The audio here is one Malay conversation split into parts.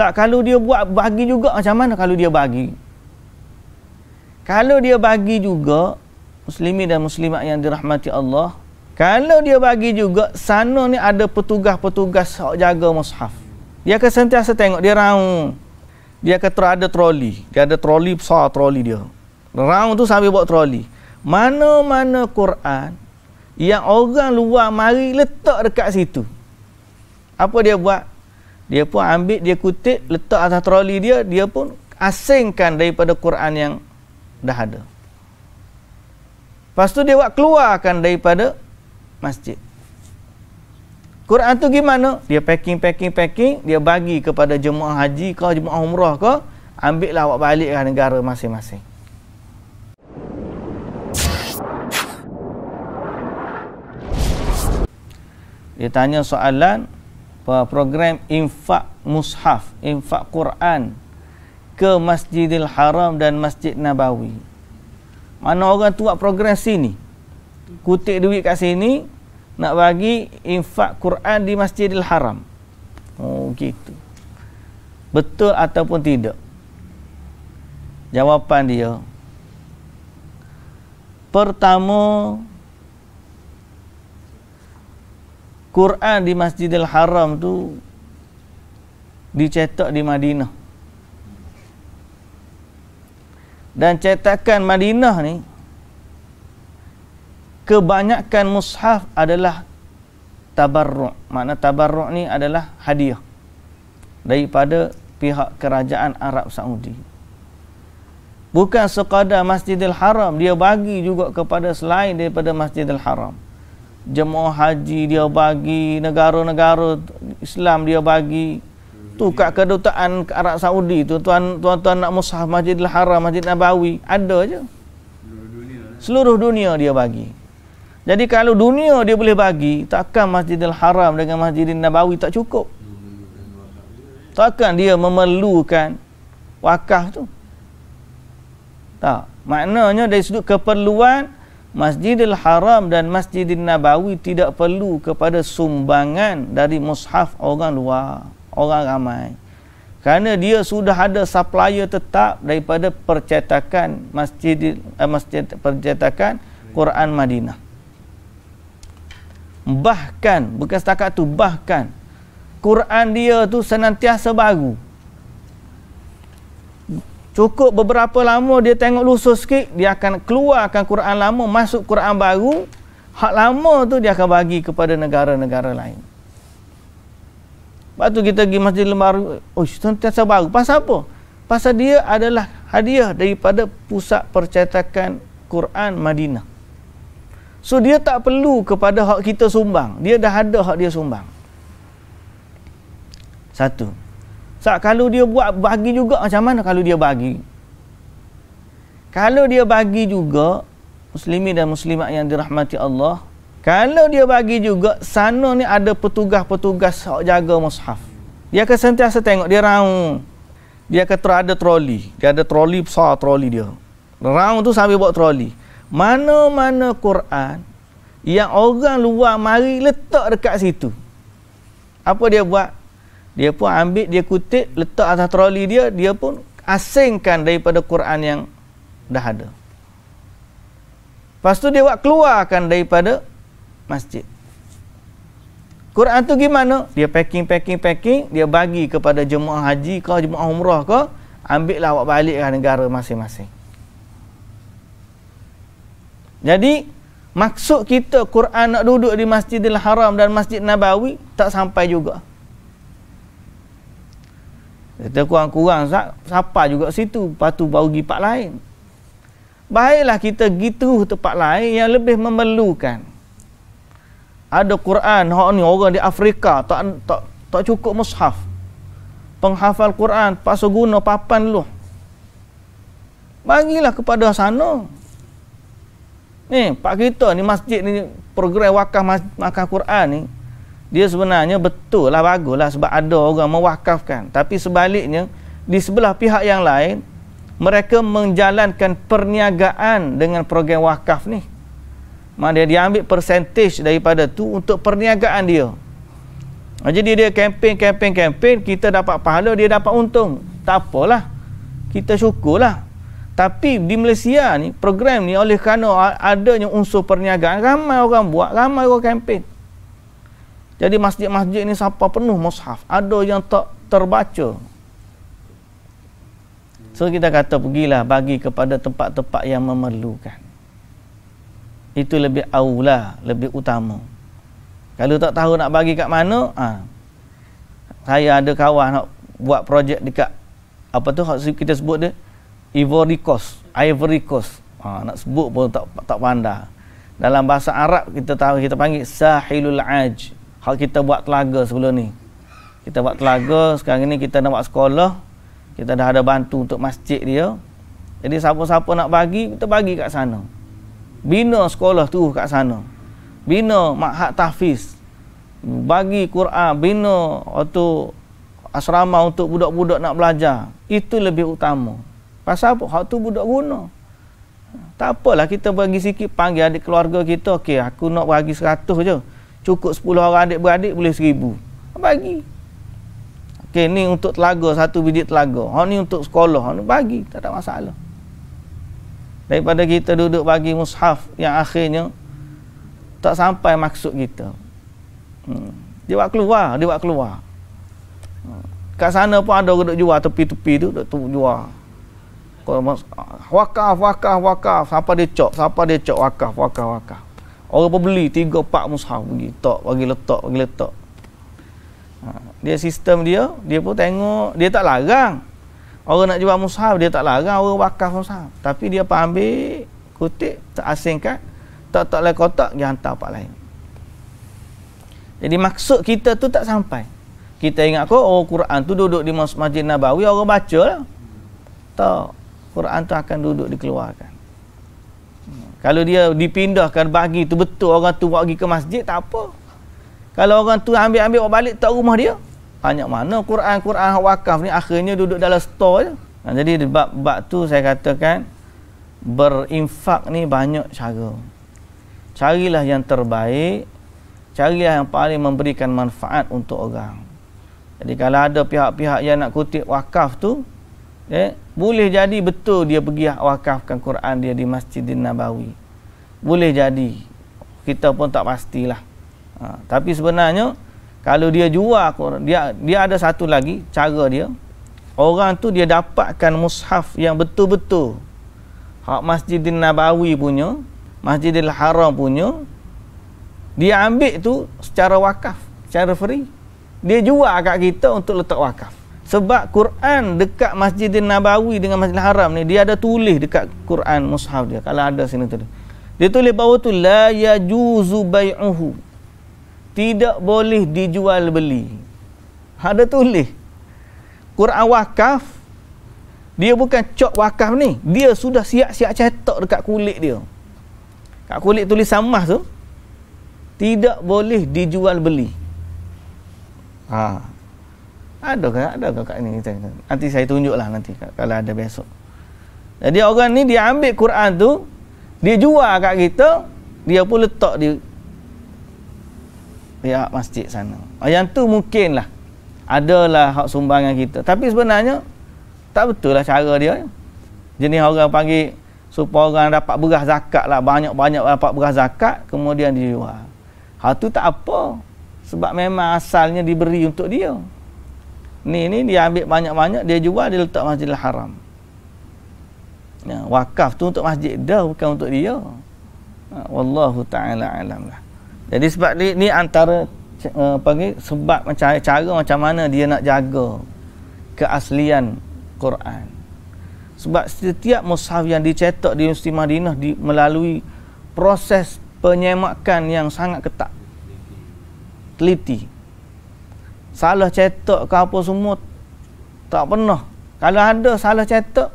Sebab kalau dia buat bagi juga macam mana kalau dia bagi? Kalau dia bagi juga muslimin dan muslimat yang dirahmati Allah, kalau dia bagi juga sana ni ada petugas-petugas hak jaga mushaf. Dia akan sentiasa tengok dia raung. Dia akan ter ada troli, dia ada troli besar troli dia. Raung tu sambil buat troli. Mana-mana Quran yang orang luar mari letak dekat situ. Apa dia buat? dia pun ambil dia kutip letak atas troli dia dia pun asingkan daripada Quran yang dah ada Pastu tu dia buat keluarkan daripada masjid Quran tu gimana? Dia packing, packing, packing. Dia bagi kepada jemaah haji ke, jemaah umrah ke. Ambil lah awak balik ke lah negara masing-masing. Dia tanya soalan, program infak mushaf, infak Quran ke Masjidil Haram dan Masjid Nabawi. Mana orang tu buat program sini? Kutip duit kat sini nak bagi infak Quran di Masjidil Haram. Oh gitu. Betul ataupun tidak? Jawapan dia Pertama Quran di Masjidil Haram tu dicetak di Madinah. Dan cetakan Madinah ni kebanyakan mushaf adalah tabarruk. Makna tabarruk ni adalah hadiah daripada pihak kerajaan Arab Saudi. Bukan sekadar Masjidil Haram, dia bagi juga kepada selain daripada Masjidil Haram jemaah haji dia bagi negara-negara Islam dia bagi tu kat kedutaan ke Arab Saudi tu tuan, tuan nak musah al Haram Masjid Nabawi ada je seluruh dunia dia bagi jadi kalau dunia dia boleh bagi takkan masjid al Haram dengan masjid Nabawi tak cukup takkan dia memerlukan wakaf tu tak maknanya dari sudut keperluan Masjidil Haram dan Masjidil Nabawi tidak perlu kepada sumbangan dari mushaf orang luar, orang ramai. Kerana dia sudah ada supplier tetap daripada percetakan masjid, eh, masjid percetakan Quran Madinah. Bahkan, bukan setakat tu, bahkan Quran dia tu senantiasa baru. Cukup beberapa lama dia tengok lusuh sikit, dia akan keluarkan Quran lama, masuk Quran baru. Hak lama tu dia akan bagi kepada negara-negara lain. Lepas tu kita pergi Masjid Lembar, oh sentiasa baru. Pasal apa? Pasal dia adalah hadiah daripada pusat percetakan Quran Madinah. So dia tak perlu kepada hak kita sumbang. Dia dah ada hak dia sumbang. Satu. Satu. Sebab kalau dia buat bagi juga macam mana kalau dia bagi? Kalau dia bagi juga muslimin dan muslimat yang dirahmati Allah, kalau dia bagi juga sana ni ada petugas-petugas hok jaga mushaf. Dia akan sentiasa tengok dia raung. Dia akan ter ada troli, dia ada troli besar troli dia. Raung tu sambil bawa troli. Mana-mana Quran yang orang luar mari letak dekat situ. Apa dia buat? dia pun ambil dia kutip letak atas troli dia dia pun asingkan daripada Quran yang dah ada lepas tu dia buat keluarkan daripada masjid Quran tu gimana dia packing packing packing dia bagi kepada jemaah haji kau jemaah umrah kau ambil lah awak balik ke lah negara masing-masing jadi maksud kita Quran nak duduk di Masjidil Haram dan Masjid Nabawi tak sampai juga. Kita kurang-kurang sapa juga situ. Lepas tu baru pergi tempat lain. Baiklah kita pergi terus tempat lain yang lebih memerlukan. Ada Quran, hak ni orang di Afrika tak tak tak cukup mushaf. Penghafal Quran pasal guna papan lu. Bagilah kepada sana. Ni, pak kita ni masjid ni program wakaf makan Quran ni dia sebenarnya betul lah bagus lah sebab ada orang mewakafkan tapi sebaliknya di sebelah pihak yang lain mereka menjalankan perniagaan dengan program wakaf ni Maka dia ambil percentage daripada tu untuk perniagaan dia ah, jadi dia kempen kempen kempen kita dapat pahala dia dapat untung tak apalah kita syukurlah tapi di Malaysia ni program ni oleh kerana adanya unsur perniagaan ramai orang buat ramai orang kempen jadi masjid-masjid ni sampai penuh mushaf. Ada yang tak terbaca. So kita kata pergilah bagi kepada tempat-tempat yang memerlukan. Itu lebih aula, lebih utama. Kalau tak tahu nak bagi kat mana, Ha. Saya ada kawan nak buat projek dekat apa tu kita sebut dia Ivory Coast, Ivory Coast. ha, nak sebut pun tak tak pandai. Dalam bahasa Arab kita tahu kita panggil Sahilul Aj. Hal kita buat telaga sebelum ni. Kita buat telaga, sekarang ni kita nak buat sekolah. Kita dah ada bantu untuk masjid dia. Jadi siapa-siapa nak bagi, kita bagi kat sana. Bina sekolah tu kat sana. Bina makhat tahfiz. Bagi Quran, bina atau asrama untuk budak-budak nak belajar. Itu lebih utama. Pasal apa? Hak tu budak guna. Tak apalah kita bagi sikit, panggil adik keluarga kita. Okey, aku nak bagi seratus je. Cukup sepuluh orang adik-beradik boleh seribu, Bagi. Okey, ni untuk telaga, satu biji telaga. Ha ni untuk sekolah, ha ni bagi, tak ada masalah. Daripada kita duduk bagi mushaf yang akhirnya tak sampai maksud kita. Hmm. Dia buat keluar, dia buat keluar. Hmm. Kat sana pun ada orang duduk jual tepi-tepi tu, duduk tu jual. wakaf, wakaf, wakaf. Siapa dia cok, siapa dia cok, wakaf, wakaf, wakaf. Orang pun beli 3 4 mushaf pergi tok bagi letak bagi letak. Ha, dia sistem dia, dia pun tengok, dia tak larang. Orang nak jual mushaf dia tak larang orang wakaf mushaf. Tapi dia pun ambil kutip tak asingkan tak tak lain kotak dia hantar pak lain. Jadi maksud kita tu tak sampai. Kita ingat kok oh Quran tu duduk di Masjid Nabawi orang baca lah. Tak. Quran tu akan duduk dikeluarkan. Kalau dia dipindahkan bagi tu betul orang tu buat pergi ke masjid tak apa. Kalau orang tu ambil-ambil bawa balik tak rumah dia. Banyak mana Quran-Quran wakaf ni akhirnya duduk dalam store je. Nah, jadi bab-bab tu saya katakan berinfak ni banyak cara. Carilah yang terbaik, carilah yang paling memberikan manfaat untuk orang. Jadi kalau ada pihak-pihak yang nak kutip wakaf tu, eh, boleh jadi betul dia pergi wakafkan Quran dia di Masjidin Nabawi. Boleh jadi. Kita pun tak pastilah. Ha, tapi sebenarnya kalau dia jual Quran, dia dia ada satu lagi cara dia. Orang tu dia dapatkan mushaf yang betul-betul hak Masjidin Nabawi punya, Masjidil Haram punya. Dia ambil tu secara wakaf, secara free. Dia jual kat kita untuk letak wakaf. Sebab Quran dekat Masjidin Nabawi dengan Masjidil Haram ni, dia ada tulis dekat Quran Mushaf dia. Kalau ada sini tu. Dia tulis bahawa tu, La yajuzu bay'uhu. Tidak boleh dijual beli. Ada ha, tulis. Quran wakaf, dia bukan cok wakaf ni. Dia sudah siap-siap cetak dekat kulit dia. Kat kulit tulis sama tu. Tidak boleh dijual beli. Haa ada ke ada ke kat ni kita, nanti saya tunjuklah nanti kalau ada besok jadi orang ni dia ambil Quran tu dia jual kat kita dia pun letak di di masjid sana ah, yang tu mungkin lah adalah hak sumbangan kita tapi sebenarnya tak betul lah cara dia jenis orang panggil supaya orang dapat beras zakat lah banyak-banyak dapat beras zakat kemudian dijual hal tu tak apa sebab memang asalnya diberi untuk dia ni ni dia ambil banyak-banyak dia jual dia letak masjidil haram ya, wakaf tu untuk masjid dah bukan untuk dia ha, wallahu ta'ala alam lah jadi sebab ni, ni antara uh, eh, panggil, sebab macam cara macam mana dia nak jaga keaslian Quran sebab setiap mushaf yang dicetak di Universiti Madinah di, melalui proses penyemakan yang sangat ketat teliti, teliti salah cetak ke apa semua tak pernah kalau ada salah cetak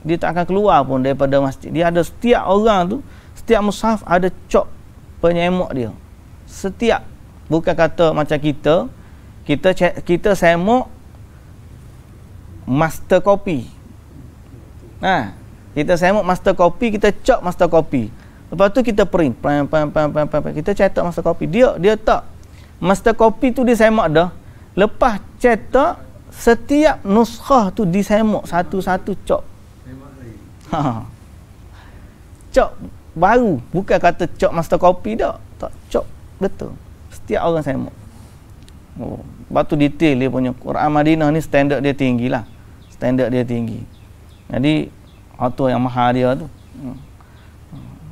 dia tak akan keluar pun daripada masjid dia ada setiap orang tu setiap musaf ada cok penyemok dia setiap bukan kata macam kita kita kita semok master copy ha kita semok master copy kita cok master copy lepas tu kita print pam pam pam pam kita cetak master copy dia dia tak master copy tu disemak dah. Lepas cetak, setiap nuskah tu disemak satu-satu cok ha. cok baru. Bukan kata cok master copy dah. Tak, cok betul. Setiap orang semak. Oh. Lepas tu detail dia punya. Quran Madinah ni standard dia tinggi lah. Standard dia tinggi. Jadi, auto yang mahal dia tu. Hmm.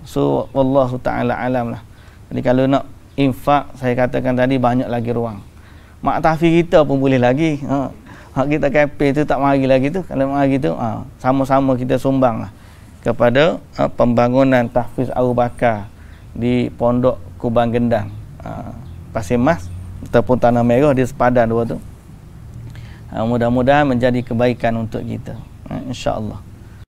So, Allah Ta'ala alam lah. Jadi kalau nak infak saya katakan tadi banyak lagi ruang mak tafi kita pun boleh lagi ha. Hak kita kepe tu tak mari lagi tu kalau mari tu ha. sama-sama kita sumbang lah kepada ha, pembangunan tahfiz Abu Bakar di Pondok Kubang Gendang ha. Pasir Mas ataupun Tanah Merah di sepadan dua tu ha, mudah-mudahan menjadi kebaikan untuk kita ha. insyaAllah